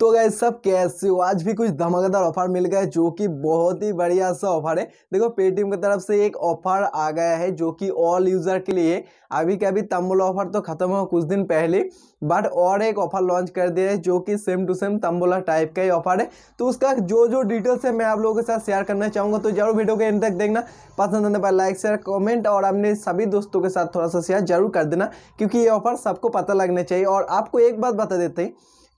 तो गए सब कैसे हो आज भी कुछ धमाकेदार ऑफर मिल गया है जो कि बहुत ही बढ़िया सा ऑफर है देखो पेटीएम की तरफ से एक ऑफर आ गया है जो कि ऑल यूज़र के लिए अभी के अभी तम्बुल ऑफर तो खत्म हुआ कुछ दिन पहले बट और एक ऑफर लॉन्च कर दिया है जो कि same to same tambola type का ही ऑफर है तो उसका जो जो डिटेल्स है मैं आप लोगों के साथ शेयर करना चाहूँगा तो जरूर वीडियो के एंड तक देखना पसंद आने पर लाइक शेयर कमेंट और अपने सभी दोस्तों के साथ थोड़ा सा शेयर जरूर कर देना क्योंकि ये ऑफर सबको पता लगना चाहिए और आपको एक बात बता देते हैं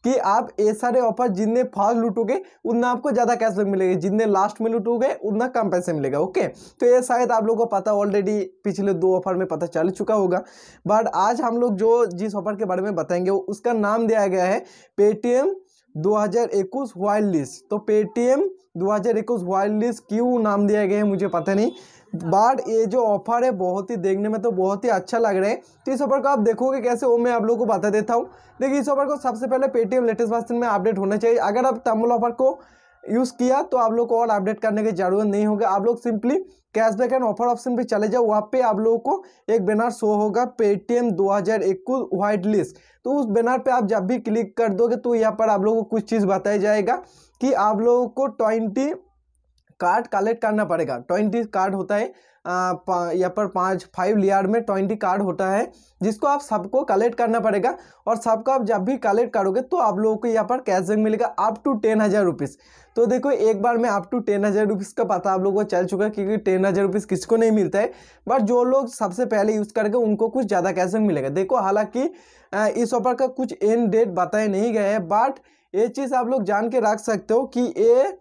कि आप ये सारे ऑफर जितने फास्ट लूटोगे उतना आपको ज़्यादा कैशबैक मिलेगा जितने लास्ट में लूटोगे उतना कम पैसे मिलेगा ओके तो ये शायद आप लोगों को पता ऑलरेडी पिछले दो ऑफर में पता चल चुका होगा बट आज हम लोग जो जिस ऑफर के बारे में बताएंगे उसका नाम दिया गया है पेटीएम इक्कीस वाइल्ड लिस्ट तो पेटीएम दो हज़ार इक्कीस वाइल्ड लिस्ट क्यों नाम दिया गया है मुझे पता नहीं बट ये जो ऑफर है बहुत ही देखने में तो बहुत ही अच्छा लग रहा है तो इस ऑफर को आप देखोगे कैसे वो मैं आप लोगों को बता देता हूँ देखिए इस ऑफर को सबसे पहले पेटीएम लेटेस्ट वास्तव में अपडेट होना चाहिए अगर आप तमुल ऑफर को यूज़ किया तो आप लोग को और अपडेट करने की जरूरत नहीं होगी आप लोग simply cashback and offer option पे चले जाओ वहाँ पे आप लोगों को एक बैनर शो होगा पेटीएम 2021 वाइट लिस्ट तो उस बैनर पे आप जब भी क्लिक कर दोगे तो यहाँ पर आप लोगों को कुछ चीज़ बताया जाएगा कि आप लोगों को ट्वेंटी कार्ड कलेक्ट करना पड़ेगा ट्वेंटी कार्ड होता है यहाँ पर पाँच फाइव लेयर में ट्वेंटी कार्ड होता है जिसको आप सबको कलेक्ट करना पड़ेगा और सबको आप जब भी कलेक्ट करोगे तो आप लोगों को यहाँ पर कैशबैक मिलेगा अप टू टेन हज़ार रुपीज़ तो देखो एक बार में अप टू टेन हज़ार रुपीज़ का पता आप लोगों को चल चुका है क्योंकि टेन हज़ार रुपीज़ किसको नहीं मिलता है बट जो लोग सबसे पहले यूज़ करके उनको कुछ ज़्यादा कैशबैक मिलेगा देखो हालाँकि इस ऑफर का कुछ एंड डेट बताया नहीं गया है बट ये चीज़ आप लोग जान के रख सकते हो कि ये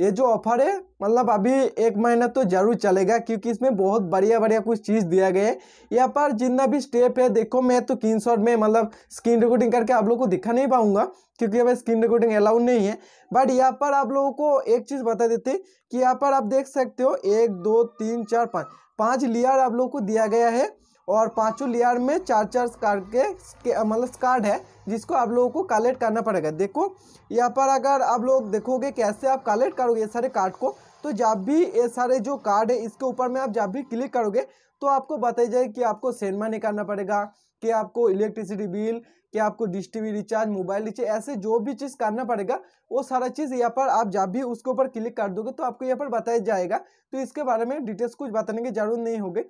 ये जो ऑफर है मतलब अभी एक महीना तो ज़रूर चलेगा क्योंकि इसमें बहुत बढ़िया बढ़िया कुछ चीज़ दिया गया है यहाँ पर जितना भी स्टेप है देखो मैं तो किन शॉट में मतलब स्क्रीन रिकॉर्डिंग करके आप लोग को दिखा नहीं पाऊंगा क्योंकि यहाँ पर स्क्रीन रिकॉर्डिंग अलाउड नहीं है बट यहाँ पर आप लोगों को एक चीज़ बता देते कि यहाँ पर आप देख सकते हो एक दो तीन चार पाँच पाँच लेयर आप लोगों को दिया गया है और पांचों लेयर में चार चार कार्ड के मतलब कार्ड है जिसको आप लोगों को कलेक्ट करना पड़ेगा देखो यहाँ पर अगर आप लोग देखोगे कैसे आप कलेक्ट करोगे ये सारे कार्ड को तो जब भी ये सारे जो कार्ड है इसके ऊपर में आप जब भी क्लिक करोगे तो आपको बताई जाए कि आपको सेनमा नहीं करना पड़ेगा कि आपको इलेक्ट्रिसिटी बिल कि आपको dish T recharge mobile recharge ऐसे जो भी चीज़ करना पड़ेगा वो सारा चीज़ यहाँ पर आप जब भी उसके ऊपर क्लिक कर दोगे तो आपको यहाँ पर बताया जाएगा तो इसके बारे में डिटेल्स कुछ बताने की जरूरत नहीं होगी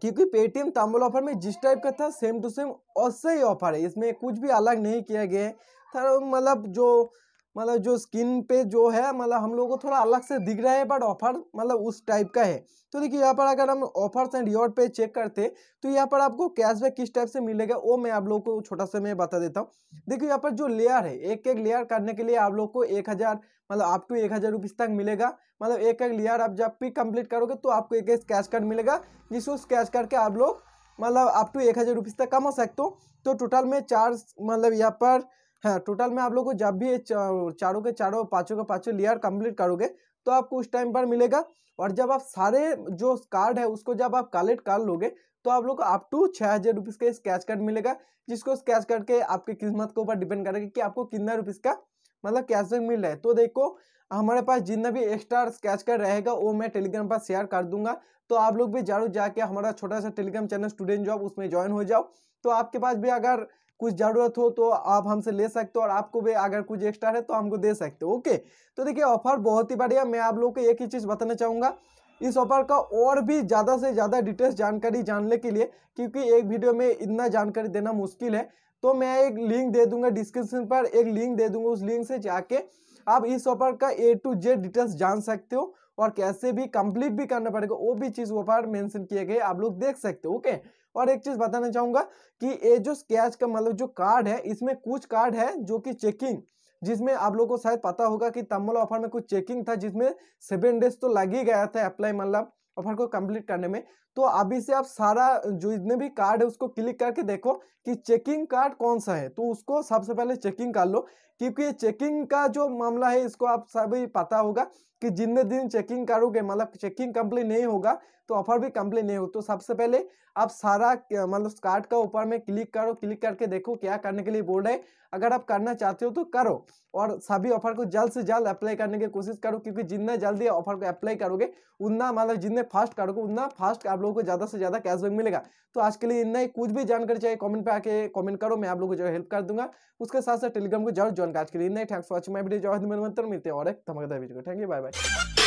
क्योंकि पेटीएम तांबुल ऑफर में जिस टाइप का था सेम टू सेम वैसे ही ऑफर है इसमें कुछ भी अलग नहीं किया गया है तो मतलब जो मतलब जो स्किन पे जो है मतलब हम लोगों को थोड़ा अलग से दिख रहा है बट ऑफर मतलब उस टाइप का है तो देखिए यहाँ पर अगर हम ऑफर्स एंड रिवॉर्ड पे चेक करते तो यहाँ पर आपको कैशबैक किस टाइप से मिलेगा वो मैं आप लोग को छोटा सा मैं बता देता हूँ देखिए यहाँ पर जो लेयर है एक एक लेयर करने के लिए आप लोग को एक हज़ार मतलब आप टू एक हज़ार रुपीज़ तक मिलेगा मतलब एक एक लेयर आप जब पिक कम्प्लीट करोगे तो आपको एक एक कैश कार्ड मिलेगा जिस उस कैश के आप लोग मतलब आप टू एक हज़ार रुपीज़ तक कमा सकते हो तो टोटल में चार मतलब यहाँ पर हाँ टोटल में आप लोगों को जब भी चारों के चारों पाँचों के पाँचों लेयर कंप्लीट करोगे तो आपको उस टाइम पर मिलेगा और जब आप सारे जो कार्ड है उसको जब आप कलेक्ट कर लोगे तो आप लोग को अप टू छः हज़ार रुपीज़ का स्कैच कार्ड मिलेगा जिसको स्कैच कार्ड के आपके किस्मत के ऊपर डिपेंड करेगा कि आपको कितना रुपीज़ का मतलब कैशबैक मिल रहा है तो देखो हमारे पास जितना भी एक्स्ट्रा स्कैच कार्ड रहेगा वो मैं टेलीग्राम पर शेयर कर दूंगा तो आप लोग भी जरूर जाके हमारा छोटा सा टेलीग्राम चैनल स्टूडेंट जॉब उसमें ज्वाइन हो जाओ तो आपके पास भी अगर कुछ ज़रूरत हो तो आप हमसे ले सकते हो और आपको भी अगर कुछ एक्स्ट्रा है तो हमको दे सकते हो ओके तो देखिए ऑफर बहुत ही बढ़िया मैं आप लोग को एक ही चीज़ बताना चाहूँगा इस ऑफर का और भी ज़्यादा से ज़्यादा डिटेल्स जानकारी जानने के लिए क्योंकि एक वीडियो में इतना जानकारी देना मुश्किल है तो मैं एक लिंक दे दूंगा डिस्क्रिप्शन पर एक लिंक दे दूंगा उस लिंक से जाके आप इस ऑफर का ए टू जेड डिटेल्स जान सकते हो और कैसे भी कंप्लीट भी करना पड़ेगा वो भी चीज़ वो पर मेंशन किए गए आप लोग देख सकते हो ओके और एक चीज़ बताना चाहूंगा कि ये जो स्केच का मतलब जो कार्ड है इसमें कुछ कार्ड है जो कि चेकिंग जिसमें आप लोगों को शायद पता होगा कि तमल ऑफर में कुछ चेकिंग था जिसमें सेवन डेज तो लग ही गया था अप्लाई मतलब ऑफर को कंप्लीट करने में तो अभी से आप सारा जो जितने भी कार्ड है उसको क्लिक करके देखो कि चेकिंग कार्ड कौन सा है तो उसको सबसे पहले चेकिंग कर लो क्योंकि ये चेकिंग का जो मामला है इसको आप सभी पता होगा कि जितने दिन चेकिंग करोगे मतलब चेकिंग कंप्लीट नहीं होगा तो ऑफर भी कंप्लीट नहीं हो तो सबसे पहले आप सारा मतलब कार्ड का ऊपर में क्लिक करो क्लिक करके देखो क्या करने के लिए बोर्ड है अगर आप करना चाहते हो तो करो और सभी ऑफर को जल्द से जल्द अप्लाई करने की कोशिश करो क्योंकि जितना जल्दी ऑफर को अप्लाई करोगे उतना मतलब जितने फास्ट करोगे उतना फास्ट आप लोगों को ज़्यादा से ज़्यादा कैशबैक मिलेगा तो आज के लिए इतना ही कुछ भी जानकारी चाहिए कमेंट पे आके कमेंट करो मैं आप लोगों को जरूर हेल्प कर दूंगा उसके साथ साथ टेलीग्राम को जरूर ज्वाइन आज के लिए इतना ही thanks for watching my video जो मिलते हैं और एक धमकदार video thank you bye bye